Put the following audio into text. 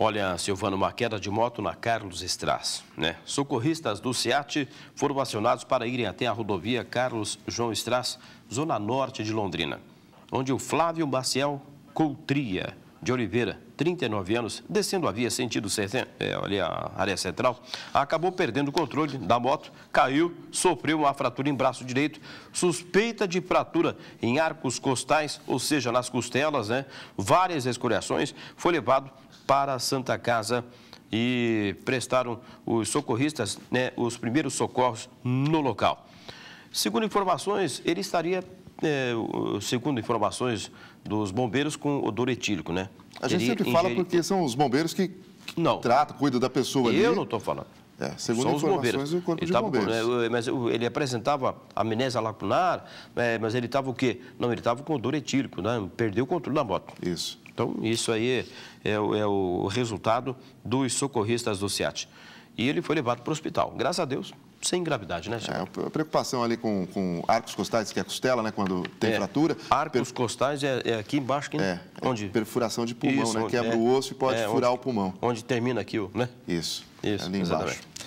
Olha, Silvano, uma queda de moto na Carlos Estras, né? Socorristas do SEAT foram acionados para irem até a rodovia Carlos João Estras, zona norte de Londrina, onde o Flávio Maciel Coutria de Oliveira, 39 anos, descendo a via sentido é, ali a área central, acabou perdendo o controle da moto, caiu, sofreu uma fratura em braço direito, suspeita de fratura em arcos costais, ou seja, nas costelas, né? Várias escoriações, foi levado para a Santa Casa e prestaram os socorristas, né, os primeiros socorros no local. Segundo informações, ele estaria é, segundo informações dos bombeiros, com odor etílico, né? A gente sempre fala porque são os bombeiros que não. tratam, cuidam da pessoa Eu ali. não estou falando. É, segundo São os bombeiros. corpo ele de tava, bombeiros. Né, mas ele apresentava amnésia lacunar, né, mas ele estava o quê? Não, ele estava com odor etílico, né? perdeu o controle da moto. Isso. Então, isso aí é, é o é resultado dos socorristas do SEAT e ele foi levado para o hospital. Graças a Deus, sem gravidade, né, Chico? É, a preocupação ali com, com arcos costais, que é a costela, né, quando tem é, fratura. Arcos per... costais é, é, aqui embaixo, que, é, onde... perfuração de pulmão, né, Isso, né, quebra é. o osso e pode é, furar onde, o pulmão. Onde termina aqui, o, né? Isso, Isso ali embaixo. Exatamente.